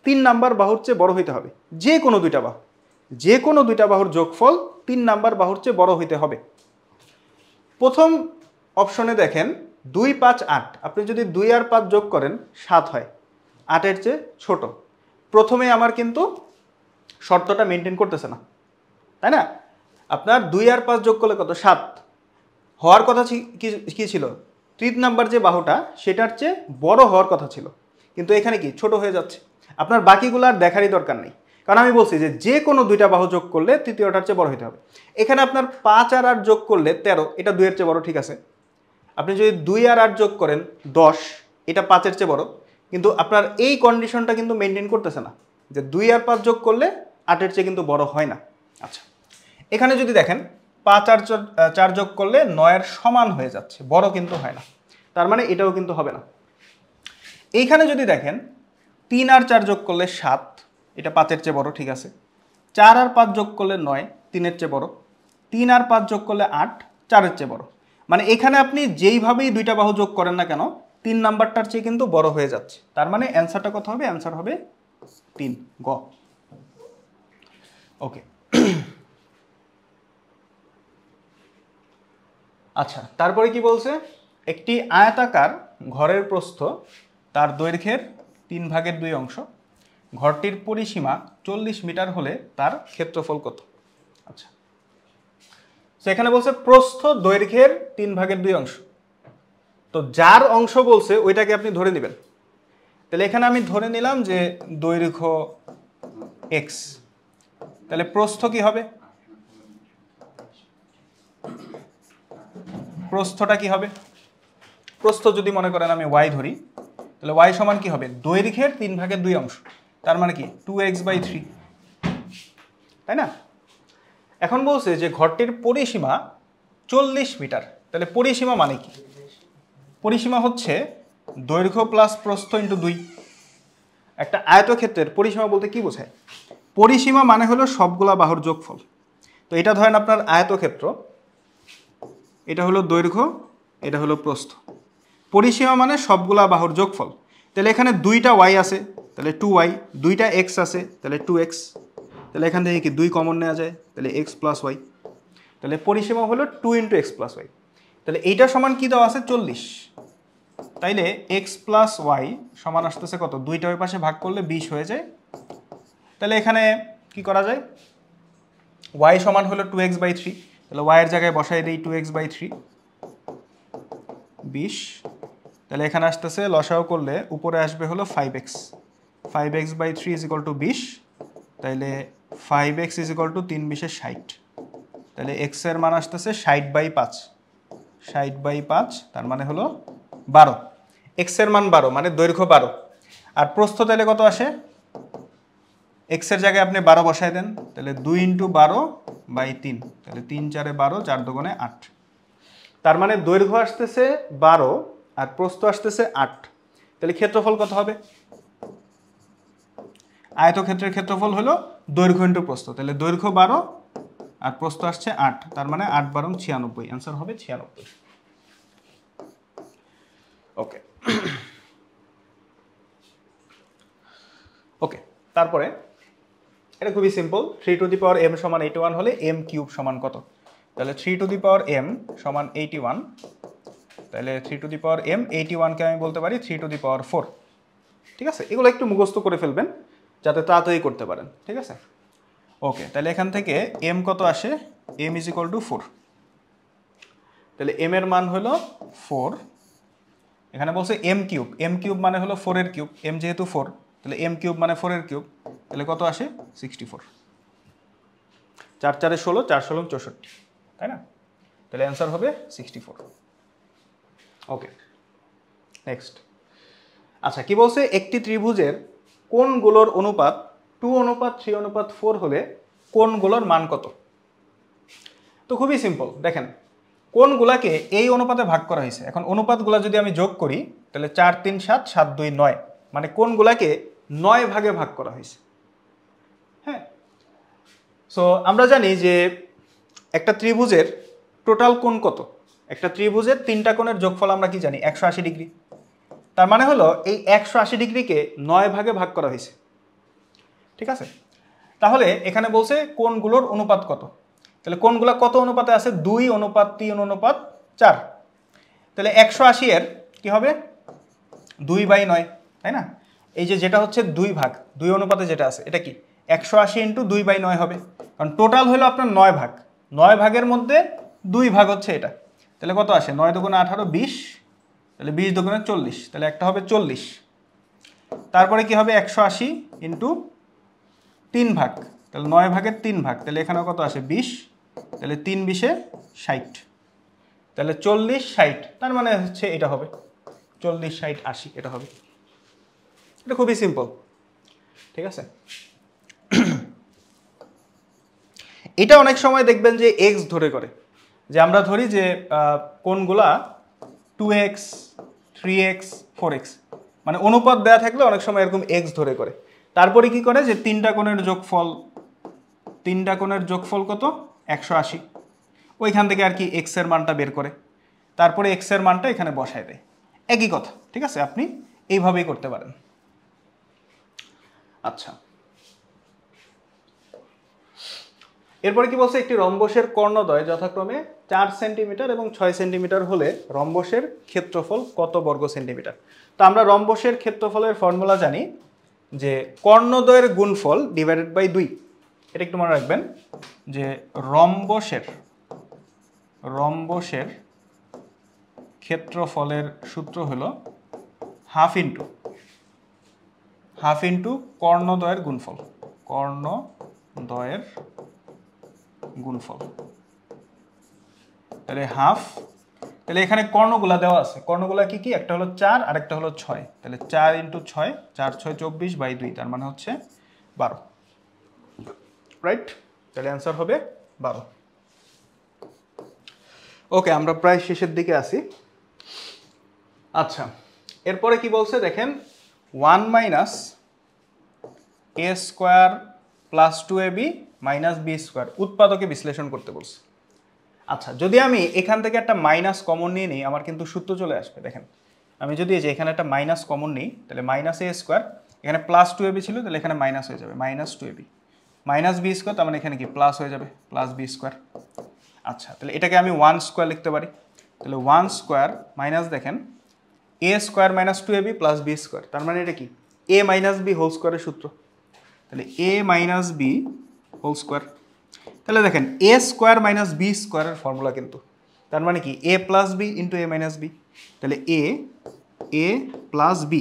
তিন নাম্বার বাহুর চেয়ে বড় হইতে হবে যে কোনো দুইটা বাহু যে কোনো দুইটা বাহুর যোগফল তিন নাম্বার বাহুর চেয়ে বড় হইতে হবে প্রথম অপশনে দেখেন দুই পাঁচ আট আপনি যদি দুই আর পাঁচ যোগ করেন সাত হয় আটের চেয়ে ছোট প্রথমে আমার কিন্তু শর্তটা মেনটেন করতেছে না তাই না আপনার দুই আর পাঁচ যোগ করলে কত সাত হওয়ার কথা কি ছিল তৃতীয় নাম্বার যে বাহুটা সেটার চেয়ে বড় হওয়ার কথা ছিল কিন্তু এখানে কি ছোট হয়ে যাচ্ছে আপনার বাকিগুলো আর দেখারই দরকার নেই কারণ আমি বলছি যে যে কোনো দুইটা বাহু যোগ করলে তৃতীয়টার চেয়ে বড় হতে হবে এখানে আপনার পাঁচ আর আট যোগ করলে তেরো এটা দুইয়ের চেয়ে বড় ঠিক আছে আপনি যদি দুই আর আট যোগ করেন দশ এটা পাঁচের চেয়ে বড় কিন্তু আপনার এই কন্ডিশনটা কিন্তু মেনটেন করতেছে না যে দুই আর পাঁচ যোগ করলে আটের চেয়ে কিন্তু বড় হয় না আচ্ছা এখানে যদি দেখেন পাঁচ আর চার যোগ করলে নয়ের সমান হয়ে যাচ্ছে বড় কিন্তু হয় না তার মানে এটাও কিন্তু হবে না এইখানে যদি দেখেন তিন আর চার যোগ করলে সাত এটা পাঁচের চেয়ে বড় ঠিক আছে চার আর পাঁচ যোগ করলে নয় তিনের চেয়ে বড় তিন আর পাঁচ যোগ করলে আট চারের চেয়ে বড় মানে এখানে আপনি যেইভাবেই দুইটা বাহু যোগ করেন না কেন তিন নাম্বারটার চেয়ে কিন্তু বড় হয়ে যাচ্ছে তার মানে অ্যান্সারটা কত হবে অ্যান্সার হবে তিন গ ওকে আচ্ছা তারপরে কি বলছে একটি আয়তাকার ঘরের প্রস্থ তার দৈর্ঘ্যের তিন ভাগের দুই অংশ ঘরটির পরিসীমা চল্লিশ মিটার হলে তার ক্ষেত্রফল কত আচ্ছা তো এখানে বলছে প্রস্থ দৈর্ঘ্যের তিন ভাগের দুই অংশ তো যার অংশ বলছে ওইটাকে আপনি ধরে নেবেন তাহলে এখানে আমি ধরে নিলাম যে দৈর্ঘ্য এক্স তাহলে প্রস্থ কি হবে প্রস্থটা কি হবে প্রস্থ যদি মনে করেন আমি ওয়াই ধরি তাহলে ওয়াই সমান কি হবে দৈর্ঘ্যের তিন ভাগের দুই অংশ তার মানে কি টু এক্স বাই থ্রি তাই না এখন বলছে যে ঘরটির পরিসীমা চল্লিশ মিটার তাহলে পরিসীমা মানে কি পরিসীমা হচ্ছে দৈর্ঘ্য প্লাস প্রস্থ ইন্টু দুই একটা আয়তক্ষেত্রের পরিসীমা বলতে কি বোঝায় পরিসীমা মানে হলো সবগুলা বাহুর যোগফল তো এটা ধরেন আপনার আয়তক্ষেত্র এটা হলো দৈর্ঘ্য এটা হলো প্রস্থ পরিসীমা মানে সবগুলা বাহুর যোগফল তাহলে এখানে দুইটা ওয়াই আছে তাহলে টু ওয়াই দুইটা এক্স আছে তাহলে টু এক্স তাহলে এখান থেকে কি দুই কমন নেওয়া যায় তাহলে এক্স প্লাস ওয়াই তাহলে পরিসীমা হলো two into x plus y তাহলে এইটা সমান কি দেওয়া আছে চল্লিশ তাইলে এক্স প্লাস ওয়াই সমান আসতেছে কত দুইটা ওই পাশে ভাগ করলে বিশ হয়ে যায় তাহলে এখানে কি করা যায় ওয়াই সমান হলো টু এক্স বাই থ্রি তাহলে ওয়াইয়ের জায়গায় বসাই দিই টু এক্স বাই থ্রি বিশ তাহলে এখানে আসতেছে লসাও করলে উপরে আসবে হলো five x five x by three is equal to বিশ তাইলে five x is equal to তিন বিশে ষাট তাহলে এক্সের মান আসতেছে ষাট বাই পাঁচ ষাট বাই পাঁচ তার মানে হলো বারো এক্সের মান বারো মানে দৈর্ঘ্য বারো আর প্রস্থ তাহলে কত আসে এক্সের জায়গায় আপনি বারো বসাই দেন তাহলে দুই ইন্টু বারো বাই তিন তাহলে তিন চারে বারো চার দোকানে আট তার মানে দৈর্ঘ্য আসতেছে বারো আর প্রস্থ আসতেছে আট তাহলে ক্ষেত্রফল কত হবে আয়তক্ষেত্রের ক্ষেত্রফল হলো দৈর্ঘ্য ইন্টু প্রস্থ তাহলে দৈর্ঘ্য বারো আর প্রস্থ আসছে আট তার মানে আট বারং ছিয়ানব্বই অ্যান্সার হবে ছিয়ানব্বই ওকে ওকে তারপরে এটা খুবই simple three to the power m সমান এইটি ওয়ান হলে এম কিউব সমান কত তাহলে three to the power m সমান এইটি ওয়ান তাহলে three to the power m eighty ওয়ানকে আমি বলতে পারি three to the power four ঠিক আছে এগুলো একটু মুখস্থ করে ফেলবেন যাতে তাড়াতাড়ি করতে পারেন ঠিক আছে ওকে তাহলে এখান থেকে এম কত আসে m is equal to four তাহলে এম এর মান হলো ফোর এখানে বলছে এম কিউব এম কিউব মানে হলো ফোরের কিউব এম যেহেতু ফোর তাহলে এম কিউব মানে ফোরের কিউব তাহলে কত আসে সিক্সটি ফোর চার চারে ষোলো চার ষোলো চৌষট্টি তাই না তাহলে অ্যান্সার হবে সিক্সটি ফোর ওকে নেক্সট আচ্ছা কি বলছে একটি ত্রিভুজের কোন কোনগুলোর অনুপাত টু অনুপাত থ্রি অনুপাত ফোর হলে কোন কোনগুলোর মান কত তো খুবই সিম্পল দেখেন কোন কোনগুলাকে এই অনুপাতে ভাগ করা হয়েছে এখন অনুপাতগুলো যদি আমি যোগ করি তাহলে চার তিন সাত সাত দুই নয় মানে কোন কোনগুলাকে নয় ভাগে ভাগ করা হয়েছে হ্যাঁ সো আমরা জানি যে একটা ত্রিভুজের টোটাল কোন কত একটা ত্রিভুজের তিনটা কোণের যোগফল আমরা কি জানি একশো আশি ডিগ্রি তার মানে হলো এই একশো আশি ডিগ্রিকে নয় ভাগে ভাগ করা হয়েছে ঠিক আছে তাহলে এখানে বলছে কোনগুলোর অনুপাত কত তাহলে কোনগুলো কত অনুপাতে আছে দুই অনুপাত তিন অনুপাত চার তাহলে একশো আশি এর কি হবে দুই বাই নয় তাই না এই যে যেটা হচ্ছে দুই ভাগ দুই অনুপাতে যেটা আছে এটা কি একশো আশি ইন্টু দুই বাই নয় হবে কারণ টোটাল হলো আপনার নয় ভাগ নয় ভাগের মধ্যে দুই ভাগ হচ্ছে এটা তাহলে কত আসে নয় দোকানে আঠারো বিশ তাহলে বিশ দোকানে চল্লিশ তাহলে একটা হবে চল্লিশ তারপরে কি হবে একশো আশি ইন্টু তিন ভাগ তাহলে নয় ভাগের তিন ভাগ তাহলে এখানেও কত আসে বিশ তাহলে তিন বিশে ষাট তাহলে চল্লিশ ষাট তার মানে হচ্ছে এটা হবে চল্লিশ ষাট আশি এটা হবে এটা খুবই সিম্পল ঠিক আছে এটা অনেক সময় দেখবেন যে এক্স ধরে করে যে আমরা ধরি যে কোনগুলা two x three x four x মানে অনুপাত দেয়া থাকলে অনেক সময় এরকম এক্স ধরে করে তারপরে কি করে যে তিনটা কোণের যোগফল তিনটা কোণের যোগফল কত একশো আশি ওইখান থেকে আর কি এক্সের মানটা বের করে তারপরে এক্সের মানটা এখানে বসায় দেয় একই কথা ঠিক আছে আপনি এইভাবেই করতে পারেন আচ্ছা এরপরে কি বলছে একটি রম্বসের কর্ণদয় যথাক্রমে চার সেন্টিমিটার এবং ছয় সেন্টিমিটার হলে রম্বসের ক্ষেত্রফল কত বর্গ সেন্টিমিটার তো আমরা রম্বসের ক্ষেত্রফলের ফর্মুলা জানি যে কর্ণদ্বয়ের গুণফল ডিভাইডেড বাই দুই এটা একটু মনে রাখবেন যে রম্বসের রম্বসের ক্ষেত্রফলের সূত্র হল হাফ ইন্টু হাফ ইন্টু কর্ণদ্বয়ের গুণফল কর্ণদ্বয়ের গুণফল তাহলে হাফ তাহলে এখানে কর্ণগুলা দেওয়া আছে কর্ণগুলা কি কি একটা হলো চার আর একটা হলো ছয় তাহলে চার ইন্টু ছয় চার ছয় চব্বিশ বাই দুই তার মানে হচ্ছে বারো রাইট তাহলে অ্যান্সার হবে বারো ওকে আমরা প্রায় শেষের দিকে আসি আচ্ছা এরপরে কি বলছে দেখেন one minus a square plus two a b minus b square উৎপাদকে বিশ্লেষণ করতে বলছে আচ্ছা যদি আমি এখান থেকে একটা মাইনাস কমন নিয়ে নিই আমার কিন্তু সূত্র চলে আসবে দেখেন আমি যদি যে এখানে একটা মাইনাস কমন নিই তাহলে মাইনাস এ স্কোয়ার এখানে প্লাস টু এবি ছিল তাহলে এখানে মাইনাস হয়ে যাবে minus two a b minus b square তার মানে এখানে কি প্লাস হয়ে যাবে প্লাস বি স্কোয়ার আচ্ছা তাহলে এটাকে আমি ওয়ান স্কোয়ার লিখতে পারি তাহলে ওয়ান স্কোয়ার মাইনাস দেখেন a square minus two a b plus b square তার মানে এটা কি এ মাইনাস বি হোল স্কোয়ারের সূত্র তাহলে a minus b whole square তাহলে দেখেন এ স্কোয়ার মাইনাস বি স্কোয়ারের ফর্মুলা কিন্তু তার মানে কি a plus b into a minus b তাহলে a a plus b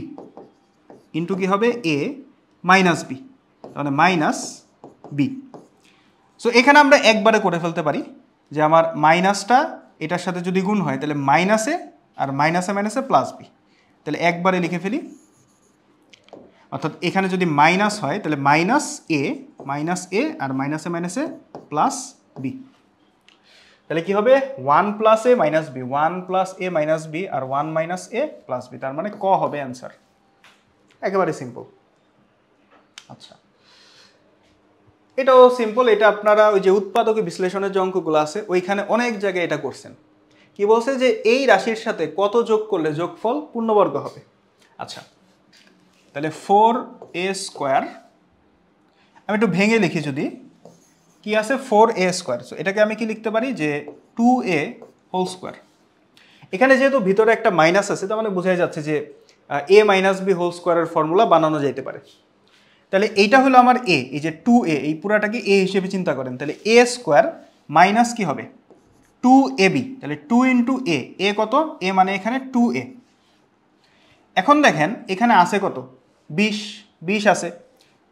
into কী হবে এ মাইনাস বি মানে মাইনাস বি সো এখানে আমরা একবারে করে ফেলতে পারি যে আমার মাইনাসটা এটার সাথে যদি গুণ হয় তাহলে মাইনাসে আর মাইনাসে মাইনাসে প্লাস বি তাহলে একবারে লিখে ফেলি অর্থাৎ এখানে যদি মাইনাস হয় তাহলে মাইনাস এ মাইনাস এ আর মাইনাসে মাইনাসে প্লাস বি তাহলে কি হবে one plus a minus b one plus a minus b আর one minus a plus b তার মানে ক হবে অ্যান্সার একেবারে সিম্পল আচ্ছা এটাও সিম্পল এটা আপনারা ওই যে উৎপাদক বিশ্লেষণের যে অঙ্কগুলো আছে ওইখানে অনেক জায়গায় এটা করছেন কি বলছে যে এই রাশির সাথে কত যোগ করলে যোগফল পূর্ণবর্গ হবে আচ্ছা তাহলে ফোর এ স্কোয়ার আমি একটু ভেঙে লিখি যদি কি আছে ফোর এ স্কোয়ার সো এটাকে আমি কি লিখতে পারি যে টু এ হোল স্কোয়ার এখানে যেহেতু ভিতরে একটা মাইনাস আছে তার মানে বোঝাই যাচ্ছে যে এ মাইনাস বি হোল স্কোয়ারের ফর্মুলা বানানো যেতে পারে তাহলে এইটা হলো আমার এ এই যে টু এ এই পুরাটাকে এ হিসেবে চিন্তা করেন তাহলে এ স্কোয়ার মাইনাস কি হবে টু এ বি তাহলে টু ইন্টু এ এ কত এ মানে এখানে টু এ এখন দেখেন এখানে আছে কত বিশ বিশ আছে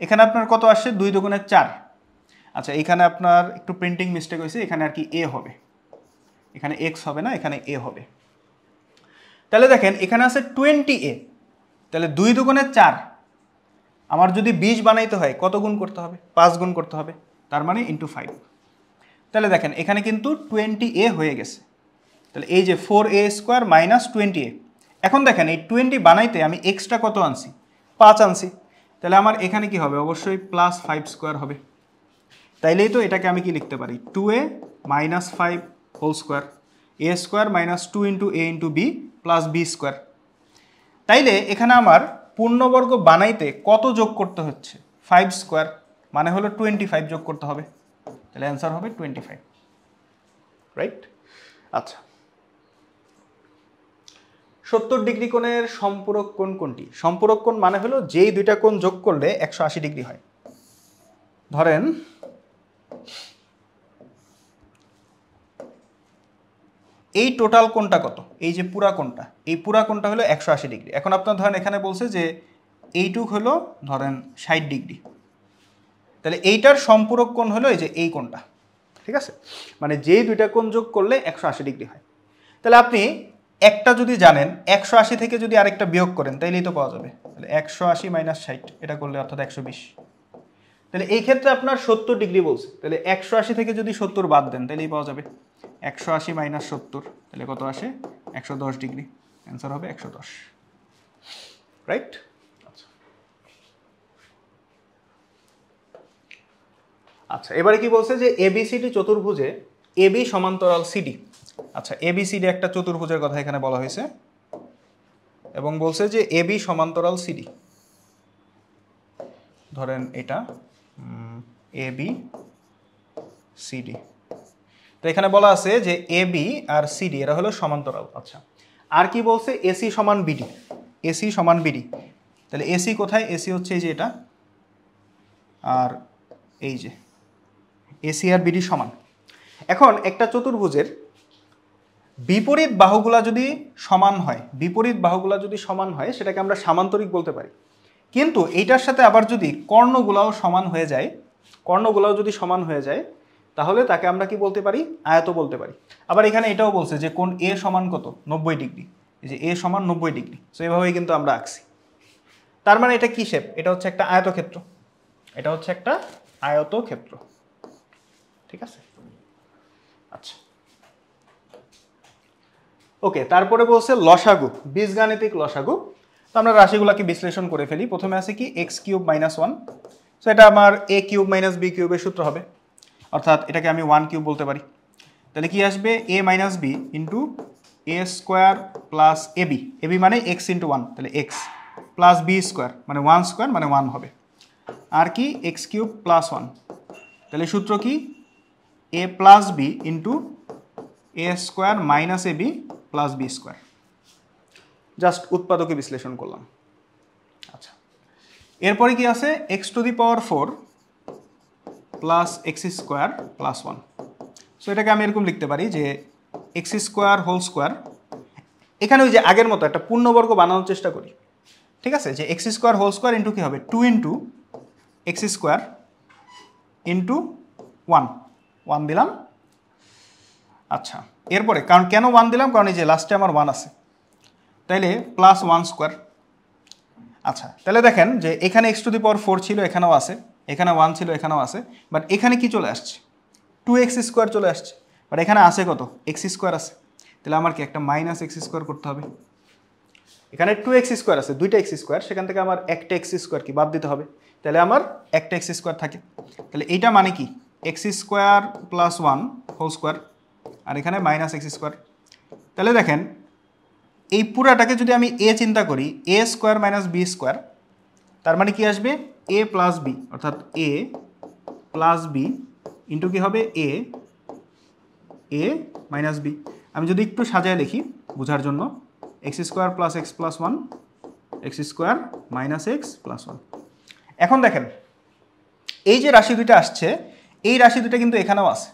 এখানে আপনার কত আসছে দুই দোকানের চার আচ্ছা এখানে আপনার একটু প্রিন্টিং মিস্টেক হয়েছে এখানে আর কি এ হবে এখানে এক্স হবে না এখানে এ হবে তাহলে দেখেন এখানে আছে টোয়েন্টি এ তাহলে দুই দুগুণে চার আমার যদি বিশ বানাইতে হয় কত গুণ করতে হবে পাঁচ গুণ করতে হবে তার মানে ইন্টু ফাইভ তাহলে দেখেন এখানে কিন্তু টোয়েন্টি এ হয়ে গেছে তাহলে এই যে four a square minus twenty a এখন দেখেন এই টোয়েন্টি বানাইতে আমি এক্সট্রা কত আনছি পাঁচ আনছি তাহলে আমার এখানে কি হবে অবশ্যই প্লাস ফাইভ স্কোয়ার হবে তাইলেই তো এটাকে আমি কি লিখতে পারি two a minus five whole square a square minus two into a into b plus b square তাইলে এখানে আমার পূর্ণবর্গ বানাইতে কত যোগ করতে হচ্ছে ফাইভ স্কোয়ার মানে হলো টোয়েন্টি ফাইভ যোগ করতে হবে তাহলে অ্যান্সার হবে টোয়েন্টি ফাইভ রাইট আচ্ছা সত্তর ডিগ্রি কোণের সম্পূরক কোণ কোনটি সম্পূরক কোণ মানে হলো যেই দুইটা কোণ যোগ করলে একশো আশি ডিগ্রি হয় ধরেন এই টোটাল কোনটা কত এই যে পুরা কোনটা এই পুরা কোনটা হলো একশো আশি ডিগ্রি এখন আপনার ধরেন এখানে বলছে যে এইটুক হলো ধরেন ষাট ডিগ্রি তাহলে এইটার সম্পূরক কোণ হলো এই যে এই কোনটা ঠিক আছে মানে যেই দুইটা কোণ যোগ করলে একশো আশি ডিগ্রি হয় তাহলে আপনি একটা যদি জানেন একশো আশি থেকে যদি আরেকটা বিয়োগ করেন তাইলেই তো পাওয়া যাবে তাহলে একশো আশি মাইনাস ষাট এটা করলে অর্থাৎ একশো বিশ তাহলে এই ক্ষেত্রে আপনার সত্তর ডিগ্রি বলছে তাহলে একশো আশি থেকে যদি সত্তর বাদ দেন তাহলেই পাওয়া যাবে একশো আশি মাইনাস সত্তর তাহলে কত আসে একশো দশ ডিগ্রি অ্যান্সার হবে একশো দশ রাইট আচ্ছা।, আচ্ছা এবারে কি বলছে যে এবিসিডি চতুর্ভুজে এবি সমান্তরাল সিডি আচ্ছা এবিসিডি একটা চতুর্ভুজের কথা এখানে বলা হয়েছে এবং বলছে যে এবি সমান্তরাল সিডি ধরেন এটা এ বি সিডি তো এখানে বলা আছে যে এ বি আর সিডি এরা হলো সমান্তরাল আচ্ছা আর কি বলছে এসি সমান বিডি এসি সমান বিডি তাহলে এসি কোথায় এসি হচ্ছে এই যে এটা আর এই যে এসি আর বিডি সমান এখন একটা চতুর্ভুজের বিপরীত বাহুগুলা যদি সমান হয় বিপরীত বাহুগুলা যদি সমান হয় সেটাকে আমরা সামান্তরিক বলতে পারি কিন্তু এইটার সাথে আবার যদি কর্ণগুলাও সমান হয়ে যায় কর্ণগুলাও যদি সমান হয়ে যায় তাহলে তাকে আমরা কি বলতে পারি আয়ত বলতে পারি আবার এখানে এটাও বলছে যে কোন এ সমান কত নব্বই ডিগ্রি এই যে এ সমান নব্বই ডিগ্রি সো এভাবেই কিন্তু আমরা আঁকছি তার মানে এটা কী শেপ এটা হচ্ছে একটা আয়তক্ষেত্র এটা হচ্ছে একটা আয়তক্ষেত্র ঠিক আছে আচ্ছা ওকে তারপরে বলছে লসাগু বীজগাণিতিক লসাগু তো আমরা রাশিগুলোকে বিশ্লেষণ করে ফেলি প্রথমে আছে কি x cube minus one so এটা আমার এ কিউব মাইনাস বি কিউবের সূত্র হবে অর্থাৎ এটাকে আমি ওয়ান কিউব বলতে পারি তাহলে কি আসবে a minus b into a square plus a b a b মানে এক্স ইন্টু ওয়ান তাহলে এক্স প্লাস বি স্কোয়ার মানে ওয়ান স্কোয়ার মানে ওয়ান হবে আর কি এক্স কিউব প্লাস ওয়ান তাহলে সূত্র কি a plus b into a square minus a b plus b square just উৎপাদকে বিশ্লেষণ করলাম আচ্ছা এরপরে কি আছে x to the power four plus x square plus one so এটাকে আমি এরকম লিখতে পারি যে এক্স স্কোয়ার হোল স্কোয়ার এখানে ওই যে আগের মতো একটা পূর্ণবর্গ বানানোর চেষ্টা করি ঠিক আছে যে x square whole square into কী হবে two into x square into one one দিলাম আচ্ছা এরপরে কারণ কেন ওয়ান দিলাম কারণ এই যে লাস্টে আমার ওয়ান আছে তাইলে প্লাস ওয়ান স্কোয়ার আচ্ছা তাহলে দেখেন যে এখানে x to the power four ছিল এখানেও আছে এখানে ওয়ান ছিল এখানেও আছে বাট এখানে কি চলে আসছে টু এক্স স্কোয়ার চলে আসছে বাট এখানে আছে কত এক্স স্কোয়ার আছে তাহলে আমার কি একটা মাইনাস এক্স স্কোয়ার করতে হবে এখানে টু এক্স স্কোয়ার আছে দুইটা এক্স স্কোয়ার সেখান থেকে আমার একটা এক্স স্কোয়ার কি বাদ দিতে হবে তাহলে আমার একটা এক্স স্কোয়ার থাকে তাহলে এইটা মানে কি x square plus one whole square আর এখানে মাইনাস এক্স স্কোয়ার তাহলে দেখেন এই পুরাটাকে যদি আমি এ চিন্তা করি a square minus b square তার মানে কি আসবে এ প্লাস বি অর্থাৎ এ প্লাস বি ইন্টু কি হবে এ এ মাইনাস বি আমি যদি একটু সাজায় লিখি বোঝার জন্য x square plus x plus one x square minus x plus one এখন দেখেন এই যে রাশি দুইটা আসছে এই রাশি দুইটা কিন্তু এখানেও আছে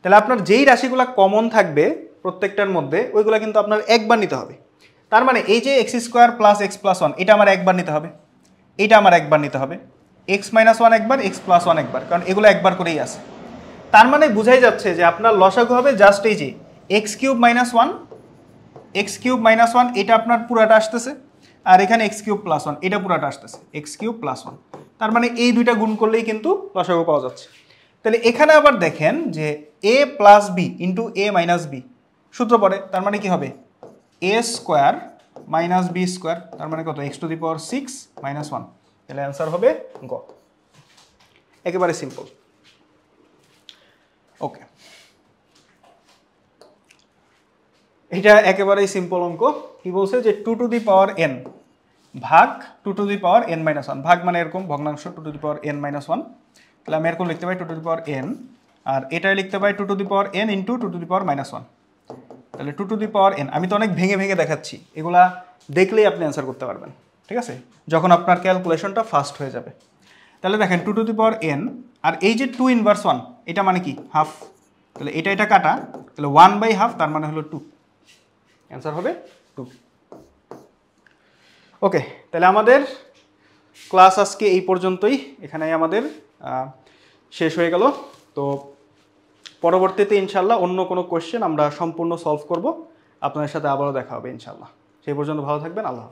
তাহলে আপনার যেই রাশিগুলো কমন থাকবে প্রত্যেকটার মধ্যে ওইগুলো কিন্তু আপনার একবার নিতে হবে তার মানে এই যে x square plus x plus one এটা আমার একবার নিতে হবে এটা আমার একবার নিতে হবে এক্স মাইনাস ওয়ান একবার এক্স প্লাস ওয়ান একবার কারণ এগুলো একবার করেই আসে তার মানে বোঝাই যাচ্ছে যে আপনার লসাগু হবে জাস্ট এই যে x cube minus one x cube minus one এটা আপনার পুরাটা আসতেছে আর এখানে এক্স কিউব প্লাস ওয়ান এটা পুরাটা আসতেছে এক্স কিউব প্লাস ওয়ান তার মানে এই দুইটা গুণ করলেই কিন্তু লসাগু পাওয়া যাচ্ছে তাহলে এখানে আবার দেখেন যে a plus b into a minus b সূত্র পড়ে তার মানে কি হবে a square minus b square তার মানে কত x to the power six minus one তাহলে অ্যান্সার হবে গ একেবারে সিম্পল ওকে এটা একেবারেই সিম্পল অঙ্ক কি বলছে যে two to the power n ভাগ two to the power n minus one ভাগ মানে এরকম ভগ্নাংশ two to the power n minus one তাহলে আমি এরকম লিখতে পারি two to the power n আর এটা লিখতে পারি two to the power n into two to the power minus one তাহলে two to the power n আমি তো অনেক ভেঙে ভেঙে দেখাচ্ছি এগুলা দেখলেই আপনি অ্যান্সার করতে পারবেন ঠিক আছে যখন আপনার ক্যালকুলেশনটা ফাস্ট হয়ে যাবে তাহলে দেখেন two to the power n আর এই যে টু ইনভার্স ওয়ান এটা মানে কি হাফ তাহলে এটা এটা কাটা তাহলে ওয়ান বাই হাফ তার মানে হলো টু অ্যান্সার হবে টু ওকে তাহলে আমাদের ক্লাস আজকে এই পর্যন্তই এখানে আমাদের শেষ হয়ে গেল তো পরবর্তীতে ইনশাল্লাহ অন্য কোনো কোয়েশ্চেন আমরা সম্পূর্ণ সলভ করব আপনাদের সাথে আবারও দেখা হবে ইনশাল্লাহ সেই পর্যন্ত ভালো থাকবেন আল্লাহ